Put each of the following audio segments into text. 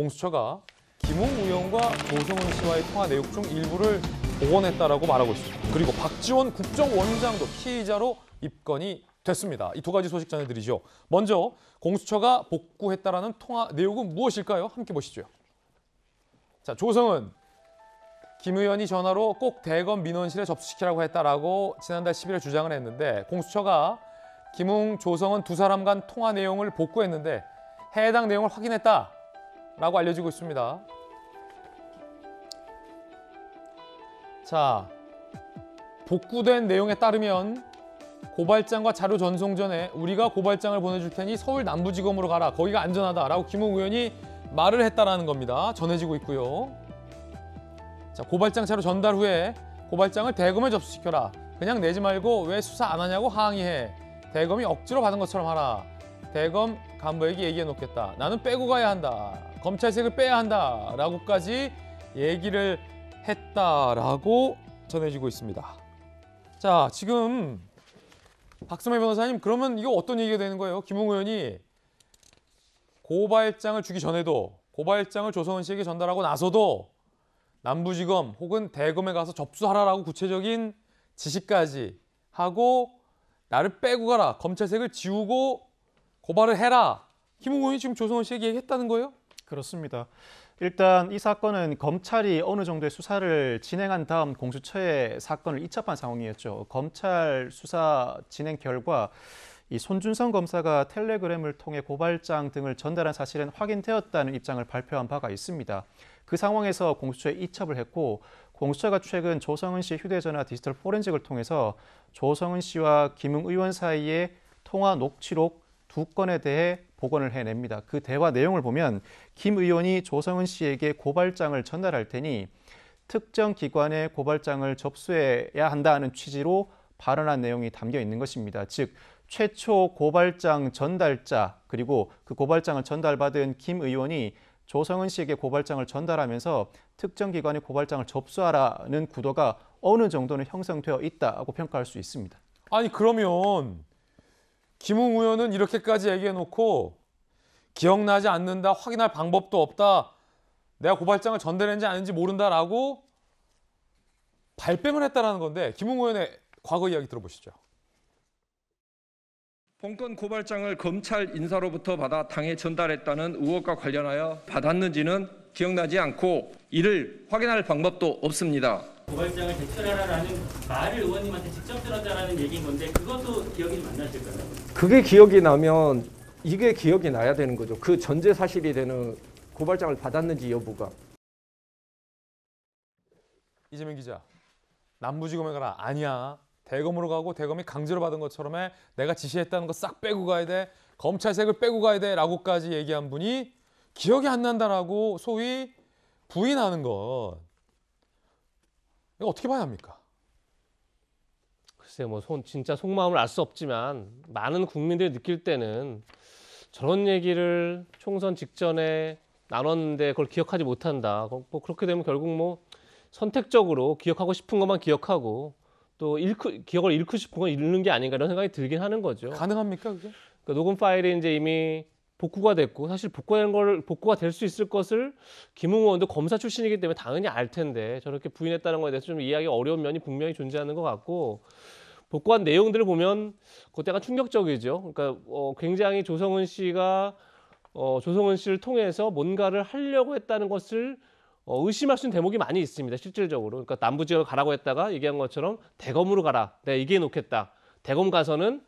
공수처가 김웅 의원과 조성은 씨와의 통화 내용 중 일부를 복원했다라고 말하고 있습니다. 그리고 박지원 국정원장도 피의자로 입건이 됐습니다. 이 두 가지 소식 전해드리죠. 먼저 공수처가 복구했다라는 통화 내용은 무엇일까요? 함께 보시죠. 자, 조성은 김 의원이 전화로 꼭 대검 민원실에 접수시키라고 했다라고 지난달 10일에 주장을 했는데 공수처가 김웅, 조성은 두 사람 간 통화 내용을 복구했는데 해당 내용을 확인했다. 라고 알려지고 있습니다. 자, 복구된 내용에 따르면 고발장과 자료 전송 전에 우리가 고발장을 보내줄 테니 서울 남부지검으로 가라. 거기가 안전하다라고 김웅 의원이 말을 했다라는 겁니다. 전해지고 있고요. 자, 고발장 자료 전달 후에 고발장을 대검에 접수시켜라. 그냥 내지 말고 왜 수사 안 하냐고 항의해. 대검이 억지로 받은 것처럼 하라. 대검 간부에게 얘기해 놓겠다. 나는 빼고 가야 한다. 검찰색을 빼야 한다라고까지 얘기를 했다라고 전해지고 있습니다. 자, 지금 박스매 변호사님 그러면 이거 어떤 얘기가 되는 거예요? 김웅 의원이 고발장을 주기 전에도 고발장을 조성은 씨에게 전달하고 나서도 남부지검 혹은 대검에 가서 접수하라라고 구체적인 지시까지 하고 나를 빼고 가라 검찰색을 지우고 고발을 해라 김웅 의원이 지금 조성은 씨에게 얘기했다는 거예요? 그렇습니다. 일단 이 사건은 검찰이 어느 정도의 수사를 진행한 다음 공수처에 사건을 이첩한 상황이었죠. 검찰 수사 진행 결과 이 손준성 검사가 텔레그램을 통해 고발장 등을 전달한 사실은 확인되었다는 입장을 발표한 바가 있습니다. 그 상황에서 공수처에 이첩을 했고 공수처가 최근 조성은 씨 휴대전화 디지털 포렌식을 통해서 조성은 씨와 김웅 의원 사이에 통화 녹취록 두 건에 대해 복원을 해냅니다. 그 대화 내용을 보면 김 의원이 조성은 씨에게 고발장을 전달할 테니 특정 기관에 고발장을 접수해야 한다는 취지로 발언한 내용이 담겨 있는 것입니다. 즉 최초 고발장 전달자 그리고 그 고발장을 전달받은 김 의원이 조성은 씨에게 고발장을 전달하면서 특정 기관에 고발장을 접수하라는 구도가 어느 정도는 형성되어 있다고 평가할 수 있습니다. 아니 그러면 김웅 의원은 이렇게까지 얘기해놓고 기억나지 않는다, 확인할 방법도 없다, 내가 고발장을 전달했는지 아닌지 모른다라고 발뺌을 했다라는 건데 김웅 의원의 과거 이야기 들어보시죠. 본건 고발장을 검찰 인사로부터 받아 당에 전달했다는 의혹과 관련하여 받았는지는 기억나지 않고 이를 확인할 방법도 없습니다. 고발장을 제출하라라는 말을 의원님한테 직접 들었다라는 얘기인 건데 그것도 기억이 만나실 거예요. 그게 기억이 나면 이게 기억이 나야 되는 거죠. 그 전제 사실이 되는 고발장을 받았는지 여부가. 이재명 기자, 남부지검에 가라. 아니야. 대검으로 가고 대검이 강제로 받은 것처럼 해. 내가 지시했다는 거 싹 빼고 가야 돼. 검찰색을 빼고 가야 돼. 라고까지 얘기한 분이 기억이 안 난다라고 소위 부인하는 것. 이거 어떻게 봐야 합니까? 글쎄 뭐 손, 진짜 속마음을 알 수 없지만 많은 국민들이 느낄 때는 저런 얘기를 총선 직전에 나눴는데 그걸 기억하지 못한다. 뭐, 뭐 그렇게 되면 결국 뭐 선택적으로 기억하고 싶은 것만 기억하고 또 잃고, 기억을 잃고 싶은 건 잃는 게 아닌가 이런 생각이 들긴 하는 거죠. 가능합니까 그게? 그 녹음 파일이 이제 이미 복구가 됐고 사실 복구된 걸 복구가 될 수 있을 것을 김웅 의원도 검사 출신이기 때문에 당연히 알 텐데 저렇게 부인했다는 것에 대해서 좀 이해하기 어려운 면이 분명히 존재하는 것 같고 복구한 내용들을 보면 그때가 충격적이죠. 그러니까 어, 굉장히 조성은 씨가 어, 조성은 씨를 통해서 뭔가를 하려고 했다는 것을 어, 의심할 수 있는 대목이 많이 있습니다. 실질적으로 그러니까 남부 지역을 가라고 했다가 얘기한 것처럼 대검으로 가라. 내가 얘기 놓겠다. 대검 가서는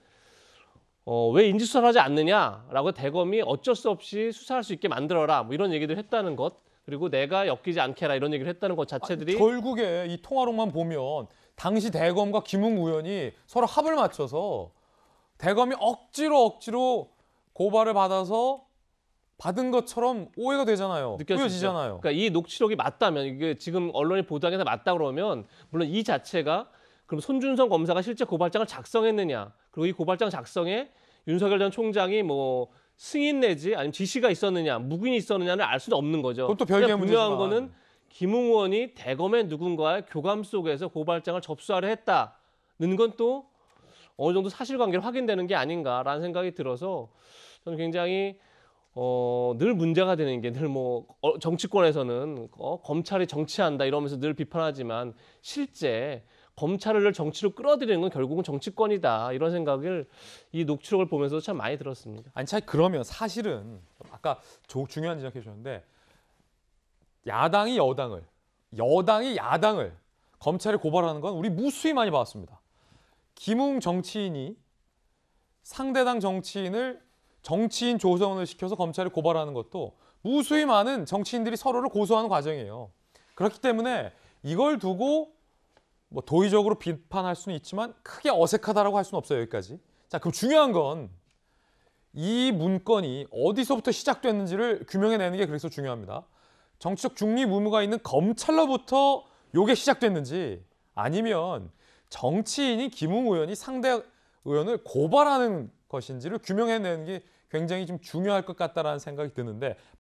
어, 왜 인지수사를 하지 않느냐라고 대검이 어쩔 수 없이 수사할 수 있게 만들어라 뭐 이런 얘기도 했다는 것 그리고 내가 엮이지 않게라 이런 얘기를 했다는 것 자체들이 아 결국에 이 통화록만 보면 당시 대검과 김웅 의원이 서로 합을 맞춰서 대검이 억지로 억지로 고발을 받아서 받은 것처럼 오해가 되잖아요. 느껴지잖아요. 그러니까 이 녹취록이 맞다면 이게 지금 언론이 보도하기에서 맞다 그러면 물론 이 자체가 그럼 손준성 검사가 실제 고발장을 작성했느냐 그리고 이 고발장 작성에 윤석열 전 총장이 뭐 승인 내지 아니면 지시가 있었느냐 묵인이 있었느냐를 알수도 없는 거죠. 그것도 별개의 문제지만. 분명한 거는 김웅 의원이 대검의 누군가의 교감 속에서 고발장을 접수하려 했다는 건 또 어느 정도 사실관계를 확인되는 게 아닌가라는 생각이 들어서 저는 굉장히 어, 늘 문제가 되는 게 늘뭐 어, 정치권에서는 어, 검찰이 정치한다 이러면서 늘 비판하지만 실제 검찰을 정치로 끌어들이는 건 결국은 정치권이다 이런 생각을 이 녹취록을 보면서 참 많이 들었습니다. 아니 참 그러면 사실은 아까 조, 중요한 지적해 주셨는데 야당이 여당을 여당이 야당을 검찰에 고발하는 건 우리 무수히 많이 봤습니다. 김웅 정치인이 상대당 정치인을 정치인 조성을 시켜서 검찰에 고발하는 것도 무수히 많은 정치인들이 서로를 고소하는 과정이에요. 그렇기 때문에 이걸 두고 뭐 도의적으로 비판할 수는 있지만 크게 어색하다라고 할 수는 없어요 여기까지. 자 그럼 중요한 건 이 문건이 어디서부터 시작됐는지를 규명해내는 게 그래서 중요합니다. 정치적 중립 의무가 있는 검찰로부터 요게 시작됐는지 아니면 정치인이 김웅 의원이 상대 의원을 고발하는 것인지를 규명해내는 게 굉장히 좀 중요할 것 같다라는 생각이 드는데